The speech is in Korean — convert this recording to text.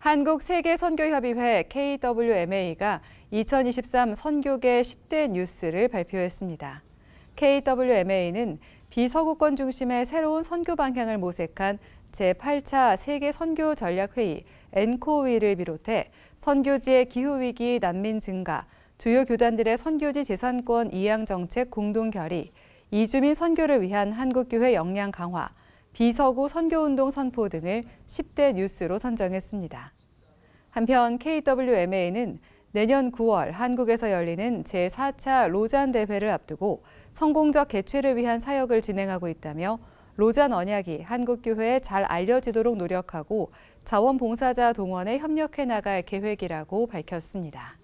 한국세계선교협의회 KWMA가 2023 선교계 10대 뉴스를 발표했습니다. KWMA는 비서구권 중심의 새로운 선교 방향을 모색한 제8차 세계 선교 전략 회의 엔코위를 비롯해 선교지의 기후 위기, 난민 증가, 주요 교단들의 선교지 재산권 이양 정책 공동 결의, 이주민 선교를 위한 한국교회 역량 강화, 비서구 선교운동 선포 등을 10대 뉴스로 선정했습니다. 한편 KWMA는 내년 9월 한국에서 열리는 제4차 로잔 대회를 앞두고 성공적 개최를 위한 사역을 진행하고 있다며 로잔 언약이 한국교회에 잘 알려지도록 노력하고 자원봉사자 동원에 협력해 나갈 계획이라고 밝혔습니다.